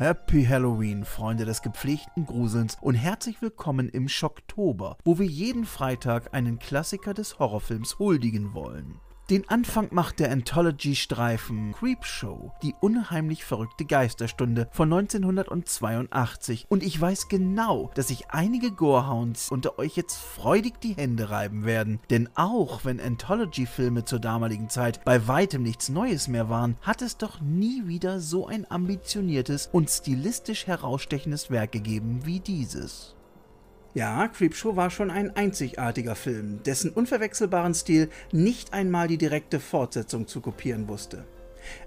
Happy Halloween, Freunde des gepflegten Gruselns und herzlich willkommen im Schocktober, wo wir jeden Freitag einen Klassiker des Horrorfilms huldigen wollen. Den Anfang macht der Anthology-Streifen Creepshow, die unheimlich verrückte Geisterstunde von 1982. Und ich weiß genau, dass sich einige Gorehounds unter euch jetzt freudig die Hände reiben werden. Denn auch wenn Anthology-Filme zur damaligen Zeit bei weitem nichts Neues mehr waren, hat es doch nie wieder so ein ambitioniertes und stilistisch herausstechendes Werk gegeben wie dieses. Ja, Creepshow war schon ein einzigartiger Film, dessen unverwechselbaren Stil nicht einmal die direkte Fortsetzung zu kopieren wusste.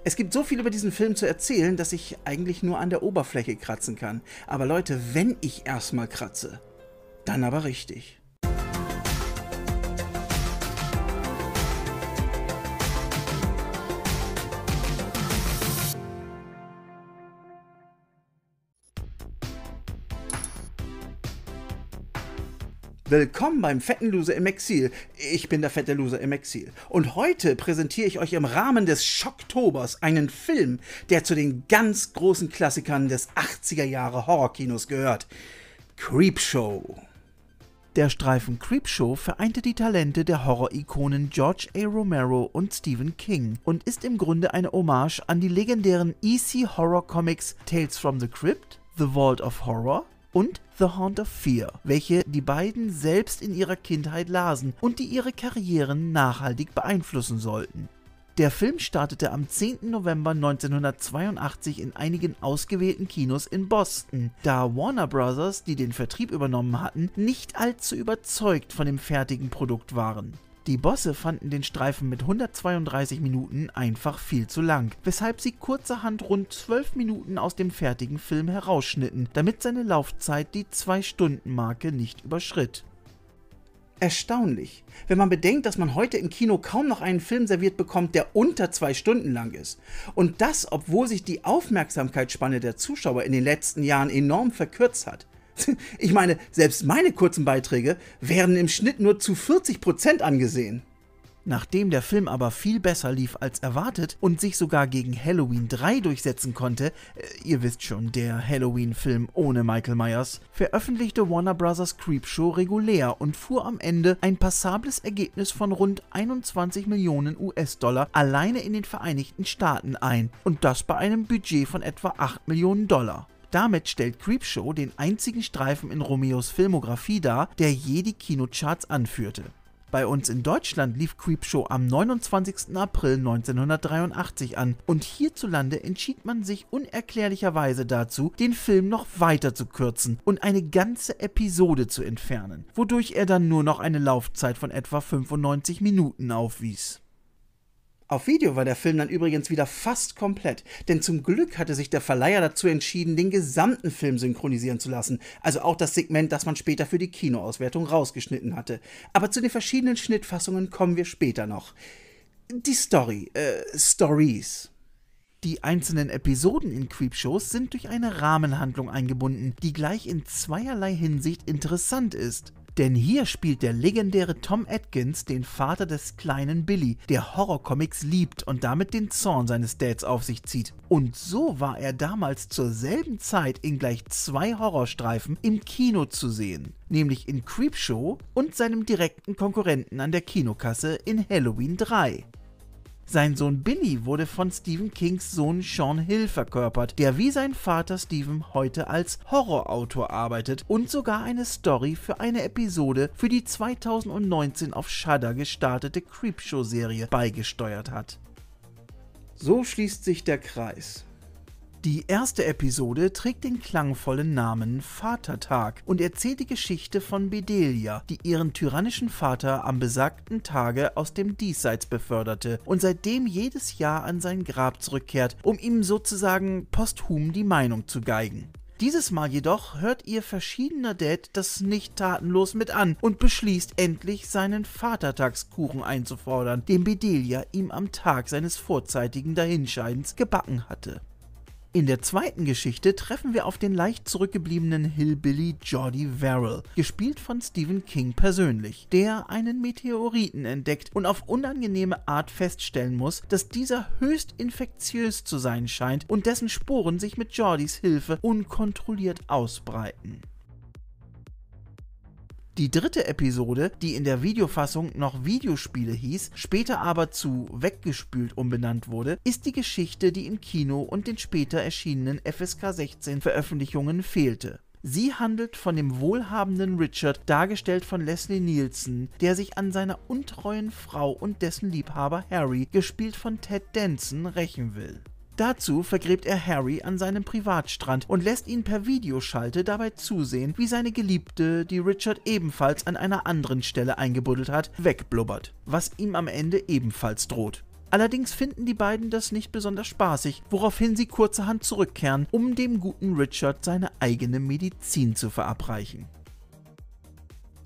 Es gibt so viel über diesen Film zu erzählen, dass ich eigentlich nur an der Oberfläche kratzen kann. Aber Leute, wenn ich erstmal kratze, dann aber richtig. Willkommen beim Fetten Loser im Exil. Ich bin der Fette Loser im Exil. Und heute präsentiere ich euch im Rahmen des Schocktobers einen Film, der zu den ganz großen Klassikern des 80er Jahre Horrorkinos gehört. Creepshow. Der Streifen Creepshow vereinte die Talente der Horror-Ikonen George A. Romero und Stephen King und ist im Grunde eine Hommage an die legendären EC Horror Comics Tales from the Crypt, The Vault of Horror, und The Haunt of Fear, welche die beiden selbst in ihrer Kindheit lasen und die ihre Karrieren nachhaltig beeinflussen sollten. Der Film startete am 10. November 1982 in einigen ausgewählten Kinos in Boston, da Warner Bros., die den Vertrieb übernommen hatten, nicht allzu überzeugt von dem fertigen Produkt waren. Die Bosse fanden den Streifen mit 132 Minuten einfach viel zu lang, weshalb sie kurzerhand rund 12 Minuten aus dem fertigen Film herausschnitten, damit seine Laufzeit die 2-Stunden-Marke nicht überschritt. Erstaunlich, wenn man bedenkt, dass man heute im Kino kaum noch einen Film serviert bekommt, der unter zwei Stunden lang ist. Und das, obwohl sich die Aufmerksamkeitsspanne der Zuschauer in den letzten Jahren enorm verkürzt hat. Ich meine, selbst meine kurzen Beiträge werden im Schnitt nur zu 40% angesehen. Nachdem der Film aber viel besser lief als erwartet und sich sogar gegen Halloween 3 durchsetzen konnte, äh, ihr wisst schon, der Halloween-Film ohne Michael Myers, veröffentlichte Warner Bros. Creepshow regulär und fuhr am Ende ein passables Ergebnis von rund 21 Millionen US-Dollar alleine in den Vereinigten Staaten ein und das bei einem Budget von etwa 8 Millionen Dollar. Damit stellt Creepshow den einzigen Streifen in Romeos Filmografie dar, der je die Kinocharts anführte. Bei uns in Deutschland lief Creepshow am 29. April 1983 an und hierzulande entschied man sich unerklärlicherweise dazu, den Film noch weiter zu kürzen und eine ganze Episode zu entfernen, wodurch er dann nur noch eine Laufzeit von etwa 95 Minuten aufwies auf Video war der Film dann übrigens wieder fast komplett, denn zum Glück hatte sich der Verleiher dazu entschieden, den gesamten Film synchronisieren zu lassen, also auch das Segment, das man später für die Kinoauswertung rausgeschnitten hatte. Aber zu den verschiedenen Schnittfassungen kommen wir später noch. Die Story, äh, Stories. Die einzelnen Episoden in Creepshows sind durch eine Rahmenhandlung eingebunden, die gleich in zweierlei Hinsicht interessant ist. Denn hier spielt der legendäre Tom Atkins den Vater des kleinen Billy, der Horrorcomics liebt und damit den Zorn seines Dads auf sich zieht. Und so war er damals zur selben Zeit in gleich zwei Horrorstreifen im Kino zu sehen, nämlich in Creepshow und seinem direkten Konkurrenten an der Kinokasse in Halloween 3. Sein Sohn Billy wurde von Stephen Kings Sohn Sean Hill verkörpert, der wie sein Vater Stephen heute als Horrorautor arbeitet und sogar eine Story für eine Episode für die 2019 auf Shudder gestartete Creepshow-Serie beigesteuert hat. So schließt sich der Kreis. Die erste Episode trägt den klangvollen Namen Vatertag und erzählt die Geschichte von Bedelia, die ihren tyrannischen Vater am besagten Tage aus dem Diesseits beförderte und seitdem jedes Jahr an sein Grab zurückkehrt, um ihm sozusagen posthum die Meinung zu geigen. Dieses Mal jedoch hört ihr verschiedener Dad das nicht tatenlos mit an und beschließt endlich, seinen Vatertagskuchen einzufordern, den Bedelia ihm am Tag seines vorzeitigen Dahinscheidens gebacken hatte. In der zweiten Geschichte treffen wir auf den leicht zurückgebliebenen Hillbilly Jordi Verrill, gespielt von Stephen King persönlich, der einen Meteoriten entdeckt und auf unangenehme Art feststellen muss, dass dieser höchst infektiös zu sein scheint und dessen Sporen sich mit Jordis Hilfe unkontrolliert ausbreiten. Die dritte Episode, die in der Videofassung noch Videospiele hieß, später aber zu Weggespült umbenannt wurde, ist die Geschichte, die im Kino und den später erschienenen FSK 16 Veröffentlichungen fehlte. Sie handelt von dem wohlhabenden Richard, dargestellt von Leslie Nielsen, der sich an seiner untreuen Frau und dessen Liebhaber Harry, gespielt von Ted Danson, rächen will. Dazu vergräbt er Harry an seinem Privatstrand und lässt ihn per Videoschalte dabei zusehen, wie seine Geliebte, die Richard ebenfalls an einer anderen Stelle eingebuddelt hat, wegblubbert, was ihm am Ende ebenfalls droht. Allerdings finden die beiden das nicht besonders spaßig, woraufhin sie kurzerhand zurückkehren, um dem guten Richard seine eigene Medizin zu verabreichen.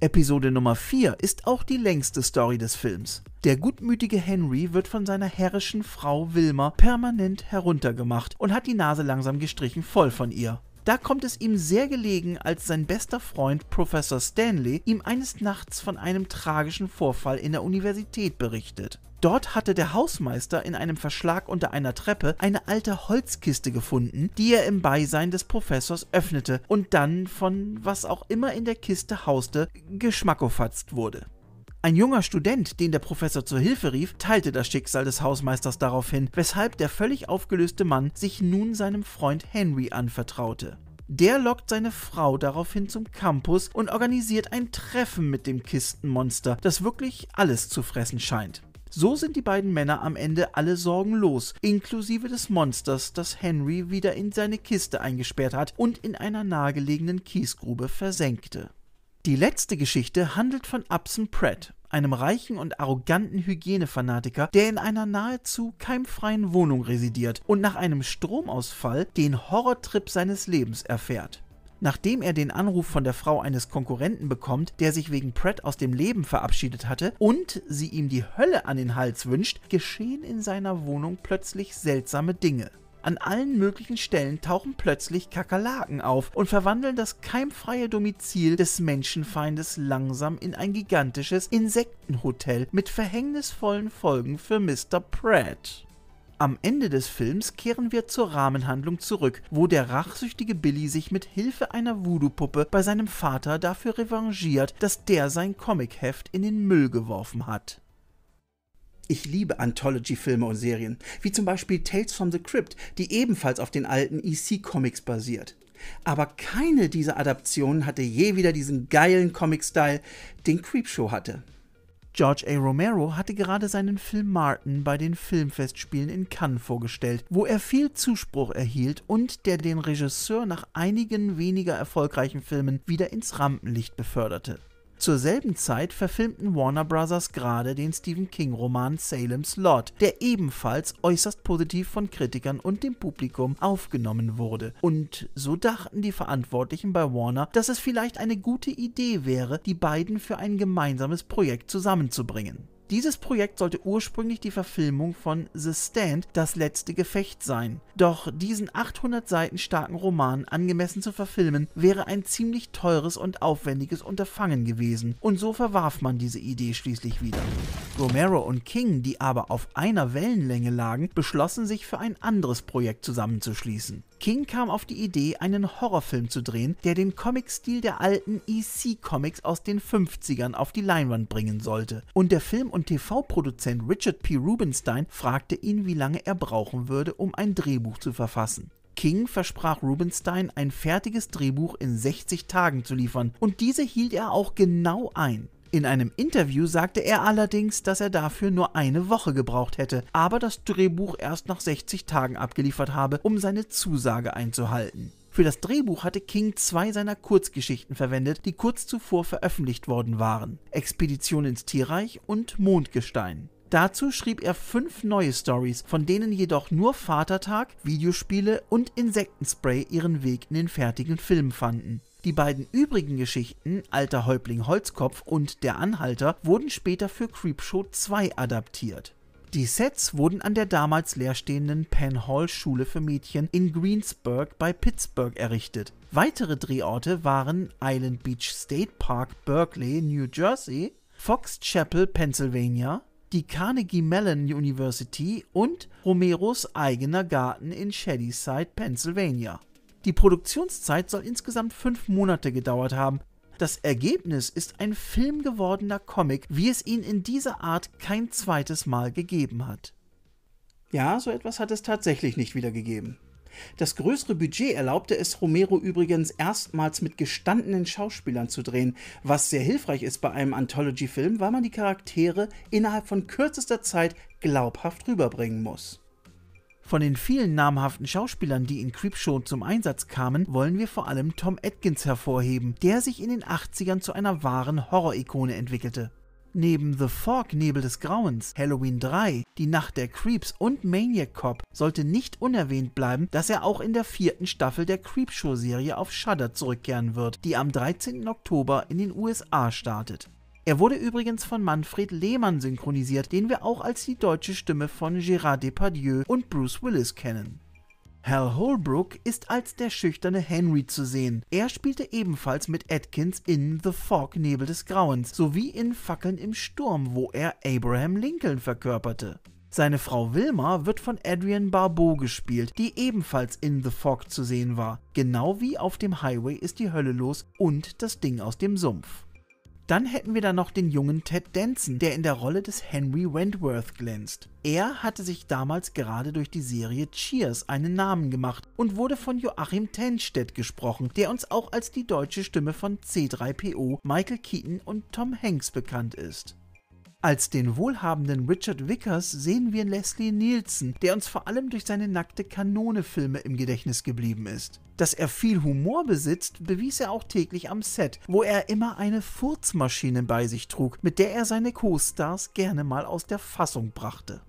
Episode Nummer 4 ist auch die längste Story des Films. Der gutmütige Henry wird von seiner herrischen Frau Wilma permanent heruntergemacht und hat die Nase langsam gestrichen voll von ihr. Da kommt es ihm sehr gelegen, als sein bester Freund Professor Stanley ihm eines Nachts von einem tragischen Vorfall in der Universität berichtet. Dort hatte der Hausmeister in einem Verschlag unter einer Treppe eine alte Holzkiste gefunden, die er im Beisein des Professors öffnete und dann von was auch immer in der Kiste hauste geschmackofatzt wurde. Ein junger Student, den der Professor zur Hilfe rief, teilte das Schicksal des Hausmeisters daraufhin, weshalb der völlig aufgelöste Mann sich nun seinem Freund Henry anvertraute. Der lockt seine Frau daraufhin zum Campus und organisiert ein Treffen mit dem Kistenmonster, das wirklich alles zu fressen scheint. So sind die beiden Männer am Ende alle Sorgen los, inklusive des Monsters, das Henry wieder in seine Kiste eingesperrt hat und in einer nahegelegenen Kiesgrube versenkte. Die letzte Geschichte handelt von Upson Pratt, einem reichen und arroganten Hygienefanatiker, der in einer nahezu keimfreien Wohnung residiert und nach einem Stromausfall den Horrortrip seines Lebens erfährt. Nachdem er den Anruf von der Frau eines Konkurrenten bekommt, der sich wegen Pratt aus dem Leben verabschiedet hatte und sie ihm die Hölle an den Hals wünscht, geschehen in seiner Wohnung plötzlich seltsame Dinge. An allen möglichen Stellen tauchen plötzlich Kakerlaken auf und verwandeln das keimfreie Domizil des Menschenfeindes langsam in ein gigantisches Insektenhotel mit verhängnisvollen Folgen für Mr. Pratt. Am Ende des Films kehren wir zur Rahmenhandlung zurück, wo der rachsüchtige Billy sich mit Hilfe einer Voodoo-Puppe bei seinem Vater dafür revanchiert, dass der sein Comicheft in den Müll geworfen hat. Ich liebe Anthology-Filme und Serien, wie zum Beispiel Tales from the Crypt, die ebenfalls auf den alten EC-Comics basiert. Aber keine dieser Adaptionen hatte je wieder diesen geilen Comic-Style, den Creepshow hatte. George A. Romero hatte gerade seinen Film Martin bei den Filmfestspielen in Cannes vorgestellt, wo er viel Zuspruch erhielt und der den Regisseur nach einigen weniger erfolgreichen Filmen wieder ins Rampenlicht beförderte. Zur selben Zeit verfilmten Warner Bros. gerade den Stephen King-Roman Salem's Lot, der ebenfalls äußerst positiv von Kritikern und dem Publikum aufgenommen wurde. Und so dachten die Verantwortlichen bei Warner, dass es vielleicht eine gute Idee wäre, die beiden für ein gemeinsames Projekt zusammenzubringen. Dieses Projekt sollte ursprünglich die Verfilmung von The Stand – Das letzte Gefecht sein. Doch diesen 800 Seiten starken Roman angemessen zu verfilmen, wäre ein ziemlich teures und aufwendiges Unterfangen gewesen und so verwarf man diese Idee schließlich wieder. Romero und King, die aber auf einer Wellenlänge lagen, beschlossen sich für ein anderes Projekt zusammenzuschließen. King kam auf die Idee, einen Horrorfilm zu drehen, der den Comic-Stil der alten EC-Comics aus den 50ern auf die Leinwand bringen sollte. Und der Film- und TV-Produzent Richard P. Rubinstein fragte ihn, wie lange er brauchen würde, um ein Drehbuch zu verfassen. King versprach Rubinstein, ein fertiges Drehbuch in 60 Tagen zu liefern, und diese hielt er auch genau ein. In einem Interview sagte er allerdings, dass er dafür nur eine Woche gebraucht hätte, aber das Drehbuch erst nach 60 Tagen abgeliefert habe, um seine Zusage einzuhalten. Für das Drehbuch hatte King zwei seiner Kurzgeschichten verwendet, die kurz zuvor veröffentlicht worden waren: Expedition ins Tierreich und Mondgestein. Dazu schrieb er fünf neue Stories, von denen jedoch nur Vatertag, Videospiele und Insektenspray ihren Weg in den fertigen Film fanden. Die beiden übrigen Geschichten Alter Häuptling Holzkopf und Der Anhalter wurden später für Creepshow 2 adaptiert. Die Sets wurden an der damals leerstehenden Penn Hall Schule für Mädchen in Greensburg bei Pittsburgh errichtet. Weitere Drehorte waren Island Beach State Park, Berkeley, New Jersey, Fox Chapel, Pennsylvania, die Carnegie Mellon University und Romeros eigener Garten in Shadyside, Pennsylvania. Die Produktionszeit soll insgesamt fünf Monate gedauert haben. Das Ergebnis ist ein filmgewordener Comic, wie es ihn in dieser Art kein zweites Mal gegeben hat. Ja, so etwas hat es tatsächlich nicht wiedergegeben. Das größere Budget erlaubte es Romero übrigens erstmals mit gestandenen Schauspielern zu drehen, was sehr hilfreich ist bei einem Anthology-Film, weil man die Charaktere innerhalb von kürzester Zeit glaubhaft rüberbringen muss. Von den vielen namhaften Schauspielern, die in Creepshow zum Einsatz kamen, wollen wir vor allem Tom Atkins hervorheben, der sich in den 80ern zu einer wahren Horror-Ikone entwickelte. Neben The Fog Nebel des Grauens, Halloween 3, Die Nacht der Creeps und Maniac Cop sollte nicht unerwähnt bleiben, dass er auch in der vierten Staffel der Creepshow-Serie auf Shudder zurückkehren wird, die am 13. Oktober in den USA startet. Er wurde übrigens von Manfred Lehmann synchronisiert, den wir auch als die deutsche Stimme von Gérard Depardieu und Bruce Willis kennen. Hal Holbrook ist als der schüchterne Henry zu sehen. Er spielte ebenfalls mit Atkins in The Fog Nebel des Grauens sowie in Fackeln im Sturm, wo er Abraham Lincoln verkörperte. Seine Frau Wilma wird von Adrienne Barbeau gespielt, die ebenfalls in The Fog zu sehen war. Genau wie auf dem Highway ist die Hölle los und das Ding aus dem Sumpf. Dann hätten wir da noch den jungen Ted Danson, der in der Rolle des Henry Wentworth glänzt. Er hatte sich damals gerade durch die Serie Cheers einen Namen gemacht und wurde von Joachim Tenstedt gesprochen, der uns auch als die deutsche Stimme von C3PO, Michael Keaton und Tom Hanks bekannt ist. Als den wohlhabenden Richard Vickers sehen wir Leslie Nielsen, der uns vor allem durch seine nackte Kanone-Filme im Gedächtnis geblieben ist. Dass er viel Humor besitzt, bewies er auch täglich am Set, wo er immer eine Furzmaschine bei sich trug, mit der er seine Co-Stars gerne mal aus der Fassung brachte.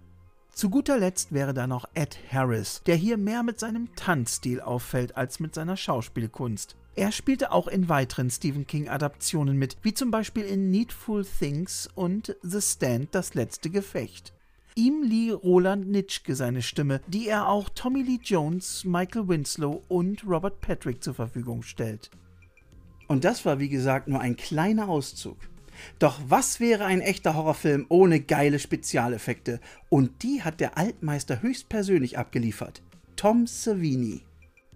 Zu guter Letzt wäre da noch Ed Harris, der hier mehr mit seinem Tanzstil auffällt als mit seiner Schauspielkunst. Er spielte auch in weiteren Stephen King-Adaptionen mit, wie zum Beispiel in Needful Things und The Stand, das letzte Gefecht. Ihm lieh Roland Nitschke seine Stimme, die er auch Tommy Lee Jones, Michael Winslow und Robert Patrick zur Verfügung stellt. Und das war, wie gesagt, nur ein kleiner Auszug. Doch was wäre ein echter Horrorfilm ohne geile Spezialeffekte? Und die hat der Altmeister höchstpersönlich abgeliefert. Tom Savini.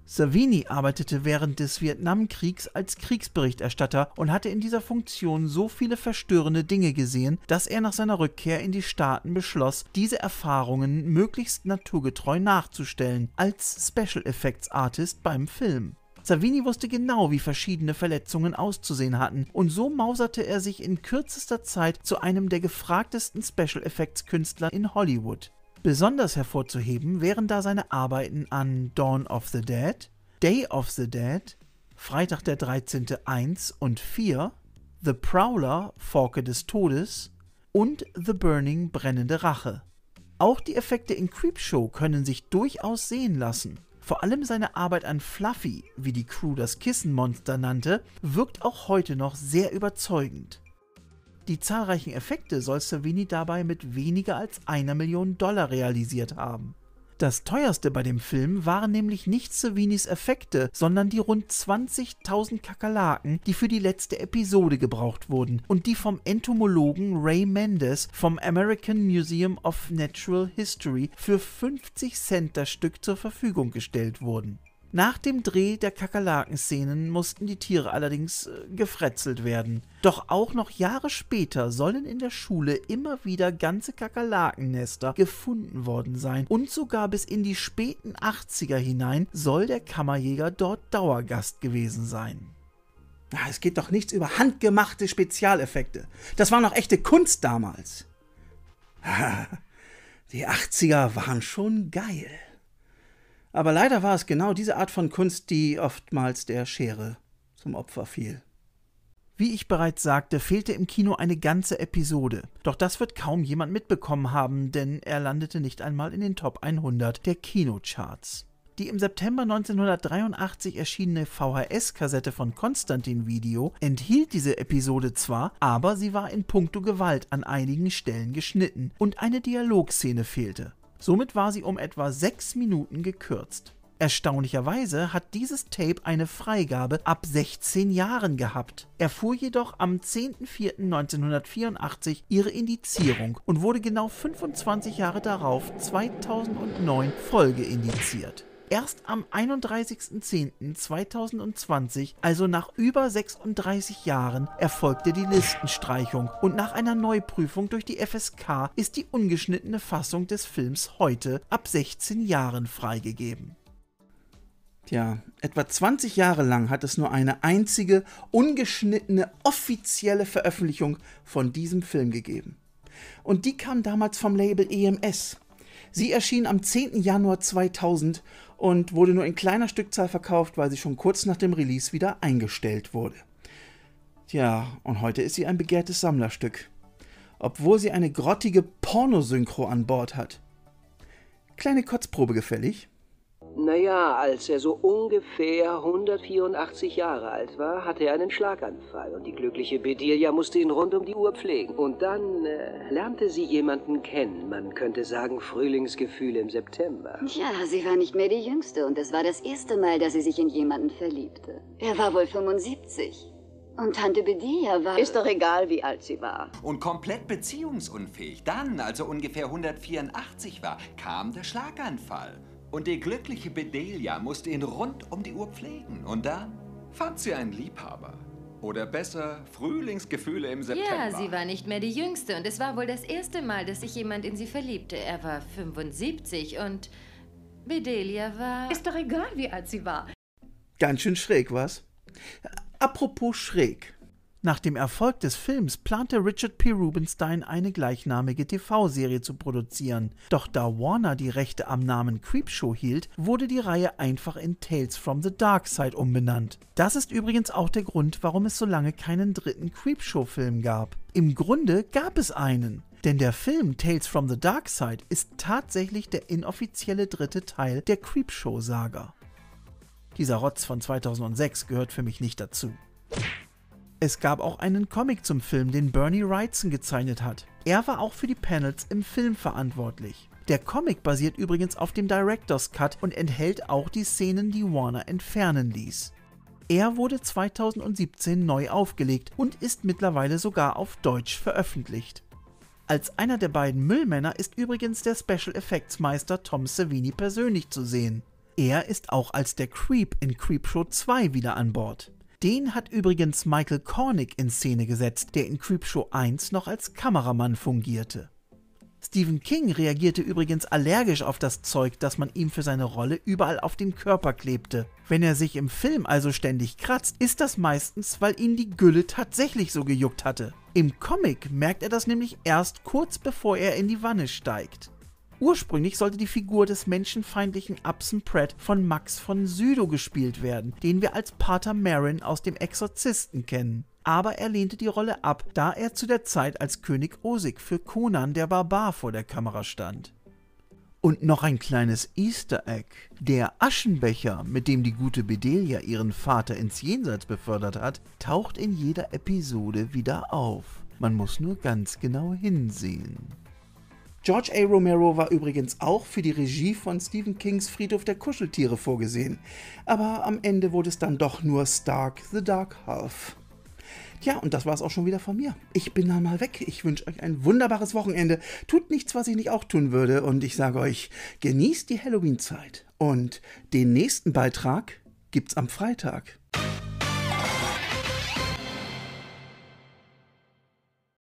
Savini arbeitete während des Vietnamkriegs als Kriegsberichterstatter und hatte in dieser Funktion so viele verstörende Dinge gesehen, dass er nach seiner Rückkehr in die Staaten beschloss, diese Erfahrungen möglichst naturgetreu nachzustellen, als Special Effects Artist beim Film. Savini wusste genau, wie verschiedene Verletzungen auszusehen hatten, und so mauserte er sich in kürzester Zeit zu einem der gefragtesten Special Effects Künstler in Hollywood. Besonders hervorzuheben wären da seine Arbeiten an Dawn of the Dead, Day of the Dead, Freitag der 13. 1 und 4, The Prowler, Forke des Todes und The Burning, brennende Rache. Auch die Effekte in Creepshow können sich durchaus sehen lassen. Vor allem seine Arbeit an Fluffy, wie die Crew das Kissenmonster nannte, wirkt auch heute noch sehr überzeugend. Die zahlreichen Effekte soll Savini dabei mit weniger als einer Million Dollar realisiert haben. Das teuerste bei dem Film waren nämlich nicht Savinis Effekte, sondern die rund 20.000 Kakerlaken, die für die letzte Episode gebraucht wurden und die vom Entomologen Ray Mendes vom American Museum of Natural History für 50 Cent das Stück zur Verfügung gestellt wurden. Nach dem Dreh der Kakerlaken-Szenen mussten die Tiere allerdings äh, gefretzelt werden. Doch auch noch Jahre später sollen in der Schule immer wieder ganze Kakerlakennester gefunden worden sein und sogar bis in die späten 80er hinein soll der Kammerjäger dort Dauergast gewesen sein. Na, es geht doch nichts über handgemachte Spezialeffekte. Das war noch echte Kunst damals. Die 80er waren schon geil. Aber leider war es genau diese Art von Kunst, die oftmals der Schere zum Opfer fiel. Wie ich bereits sagte, fehlte im Kino eine ganze Episode. Doch das wird kaum jemand mitbekommen haben, denn er landete nicht einmal in den Top 100 der Kinocharts. Die im September 1983 erschienene VHS-Kassette von Konstantin Video enthielt diese Episode zwar, aber sie war in puncto Gewalt an einigen Stellen geschnitten und eine Dialogszene fehlte. Somit war sie um etwa 6 Minuten gekürzt. Erstaunlicherweise hat dieses Tape eine Freigabe ab 16 Jahren gehabt. Erfuhr jedoch am 10.04.1984 ihre Indizierung und wurde genau 25 Jahre darauf, 2009, Folge indiziert erst am 31.10.2020, also nach über 36 Jahren, erfolgte die Listenstreichung und nach einer Neuprüfung durch die FSK ist die ungeschnittene Fassung des Films heute ab 16 Jahren freigegeben. Tja, etwa 20 Jahre lang hat es nur eine einzige, ungeschnittene, offizielle Veröffentlichung von diesem Film gegeben. Und die kam damals vom Label EMS. Sie erschien am 10. Januar 2000 und wurde nur in kleiner Stückzahl verkauft, weil sie schon kurz nach dem Release wieder eingestellt wurde. Tja, und heute ist sie ein begehrtes Sammlerstück. Obwohl sie eine grottige Pornosynchro an Bord hat. Kleine Kotzprobe gefällig? Naja, als er so ungefähr 184 Jahre alt war, hatte er einen Schlaganfall und die glückliche Bedelia musste ihn rund um die Uhr pflegen. Und dann äh, lernte sie jemanden kennen, man könnte sagen Frühlingsgefühle im September. Ja, sie war nicht mehr die Jüngste und es war das erste Mal, dass sie sich in jemanden verliebte. Er war wohl 75. Und Tante Bedia war... Ist doch egal, wie alt sie war. Und komplett beziehungsunfähig. Dann, als er ungefähr 184 war, kam der Schlaganfall. Und die glückliche Bedelia musste ihn rund um die Uhr pflegen. Und dann fand sie einen Liebhaber. Oder besser, Frühlingsgefühle im September. Ja, sie war nicht mehr die Jüngste und es war wohl das erste Mal, dass sich jemand in sie verliebte. Er war 75 und Bedelia war... Ist doch egal, wie alt sie war. Ganz schön schräg, was? Apropos schräg. Nach dem Erfolg des Films plante Richard P. Rubenstein eine gleichnamige TV-Serie zu produzieren, doch da Warner die Rechte am Namen Creepshow hielt, wurde die Reihe einfach in Tales from the Dark Side umbenannt. Das ist übrigens auch der Grund, warum es so lange keinen dritten Creepshow-Film gab. Im Grunde gab es einen, denn der Film Tales from the Dark Side ist tatsächlich der inoffizielle dritte Teil der Creepshow-Saga. Dieser Rotz von 2006 gehört für mich nicht dazu. Es gab auch einen Comic zum Film, den Bernie Wrightson gezeichnet hat. Er war auch für die Panels im Film verantwortlich. Der Comic basiert übrigens auf dem Director's Cut und enthält auch die Szenen, die Warner entfernen ließ. Er wurde 2017 neu aufgelegt und ist mittlerweile sogar auf Deutsch veröffentlicht. Als einer der beiden Müllmänner ist übrigens der Special Effects Meister Tom Savini persönlich zu sehen. Er ist auch als der Creep in Creepshow 2 wieder an Bord. Den hat übrigens Michael Cornick in Szene gesetzt, der in Creepshow 1 noch als Kameramann fungierte. Stephen King reagierte übrigens allergisch auf das Zeug, das man ihm für seine Rolle überall auf den Körper klebte. Wenn er sich im Film also ständig kratzt, ist das meistens, weil ihn die Gülle tatsächlich so gejuckt hatte. Im Comic merkt er das nämlich erst kurz bevor er in die Wanne steigt. Ursprünglich sollte die Figur des menschenfeindlichen Upson Pratt von Max von Südow gespielt werden, den wir als Pater Marin aus dem Exorzisten kennen. Aber er lehnte die Rolle ab, da er zu der Zeit als König Osik für Conan der Barbar vor der Kamera stand. Und noch ein kleines Easter Egg. Der Aschenbecher, mit dem die gute Bedelia ihren Vater ins Jenseits befördert hat, taucht in jeder Episode wieder auf. Man muss nur ganz genau hinsehen. George A. Romero war übrigens auch für die Regie von Stephen Kings Friedhof der Kuscheltiere vorgesehen, aber am Ende wurde es dann doch nur Stark the Dark Half. Tja, und das war es auch schon wieder von mir. Ich bin dann mal weg. Ich wünsche euch ein wunderbares Wochenende. Tut nichts, was ich nicht auch tun würde. Und ich sage euch, genießt die Halloween-Zeit. Und den nächsten Beitrag gibt's am Freitag.